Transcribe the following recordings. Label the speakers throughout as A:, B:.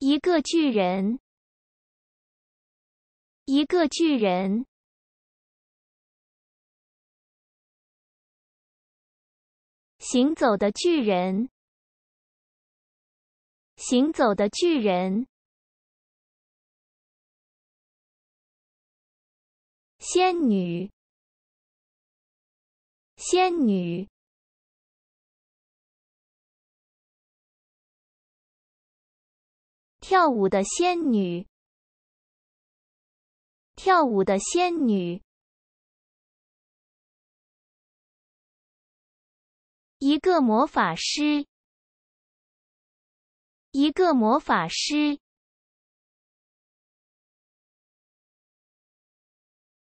A: 一个巨人，一个巨人，行走的巨人，行走的巨人，仙女，仙女。跳舞的仙女，跳舞的仙女，一个魔法师，一个魔法师，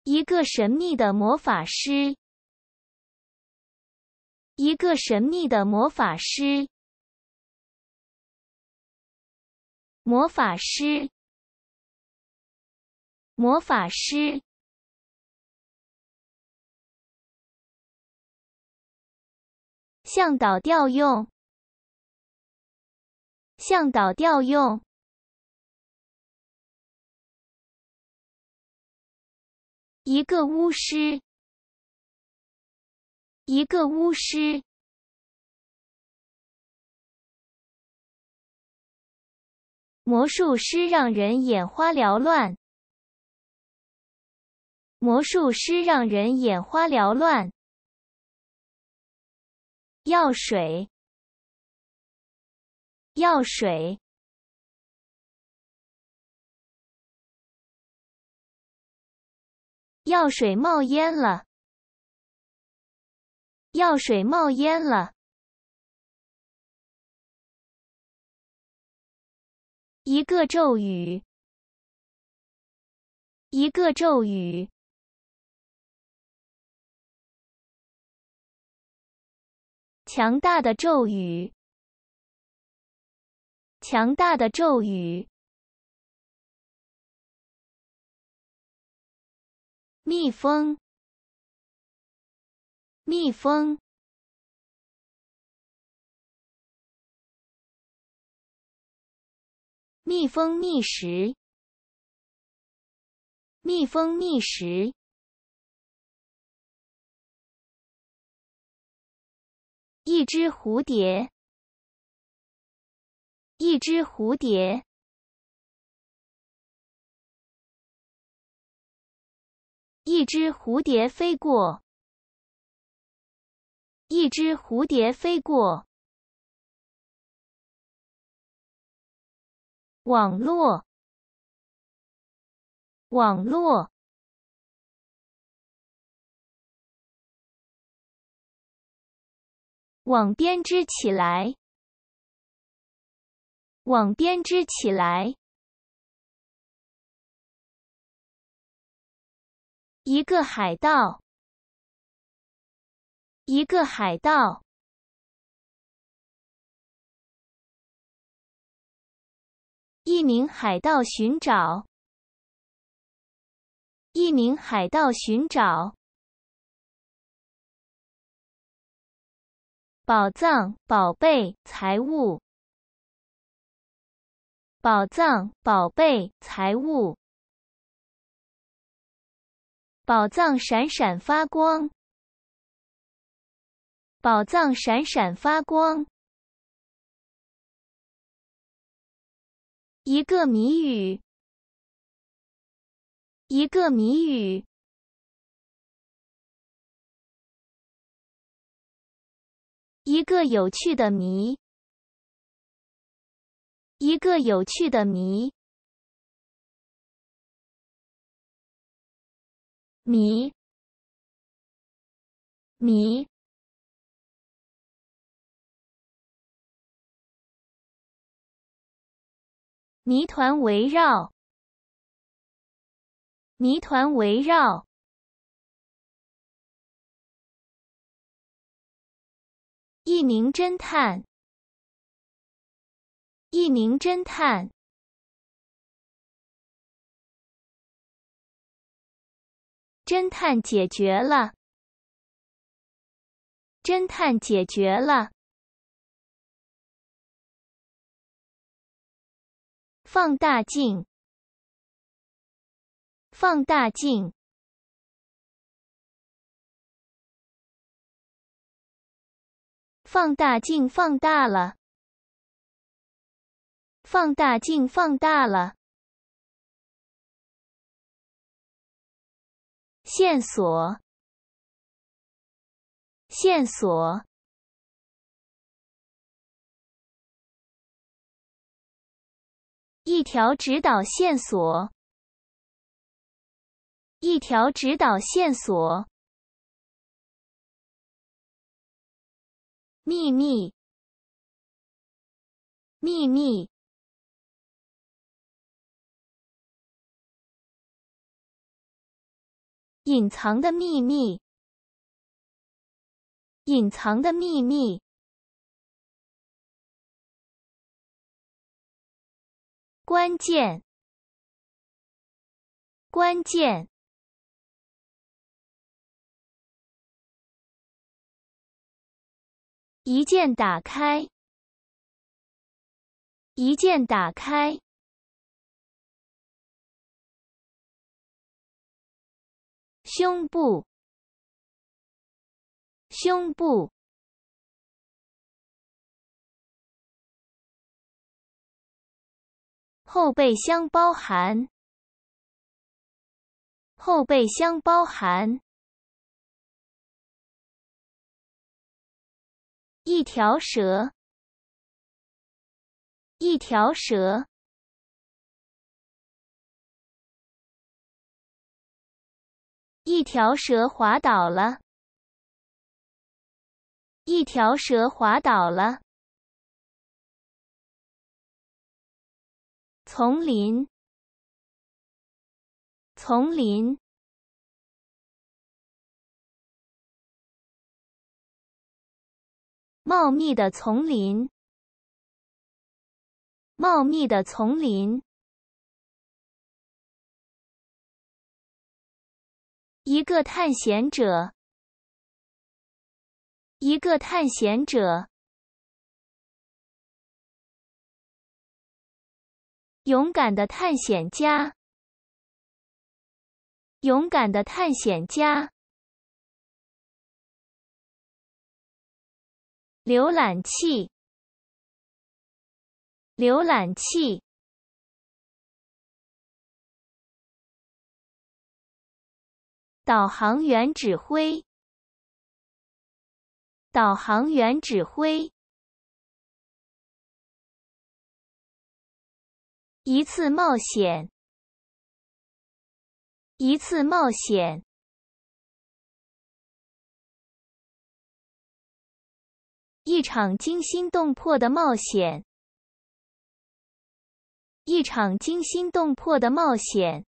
A: 一个神秘的魔法师，一个神秘的魔法师。魔法师，魔法师，向导调用，向导调用，一个巫师，一个巫师。魔术师让人眼花缭乱。魔术师让人眼花缭乱。药水，药水，药水冒烟了。药水冒烟了。一个咒语，一个咒语，强大的咒语，强大的咒语，蜜蜂，蜜蜂。蜜蜂觅食，蜜蜂觅食。一只蝴蝶，一只蝴蝶，一只蝴蝶飞过，一只蝴蝶飞过。网络，网络，网编织起来，网编织起来，一个海盗，一个海盗。一名海盗寻找，一名海盗寻找宝藏、宝贝、财物。宝藏、宝贝、财物。宝藏闪闪发光，宝藏闪闪发光。一个谜语，一个谜语，一个有趣的谜，一个有趣的谜，谜，谜。谜团围绕，谜团围绕。一名侦探，一名侦探，侦探解决了，侦探解决了。放大镜，放大镜，放大镜放大了，放大镜放大了，线索，线索。一条指导线索，一条指导线索，秘密，秘密，隐藏的秘密，隐藏的秘密。关键，关键，一键打开，一键打开，胸部，胸部。后备箱包含。后备箱包含一条蛇。一条蛇。一条蛇滑倒了。一条蛇滑倒了。丛林，丛林，茂密的丛林，茂密的丛林，一个探险者，一个探险者。勇敢的探险家，勇敢的探险家，浏览器，浏览器，导航员指挥，导航员指挥。一次冒险，一次冒险，一场惊心动魄的冒险，一场惊心动魄的冒险。